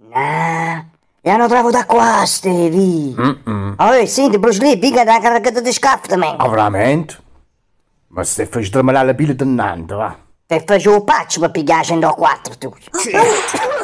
Não. Né? Eu não trago da quase, vi. Uh hum, hum. -uh. Oi, sim, de Bruce Lee, vinga da carregada de escape também. Ovviamente. mas se fai sdrammare a pila de Nando, va. Te facevo a gente pigliare quatro tu.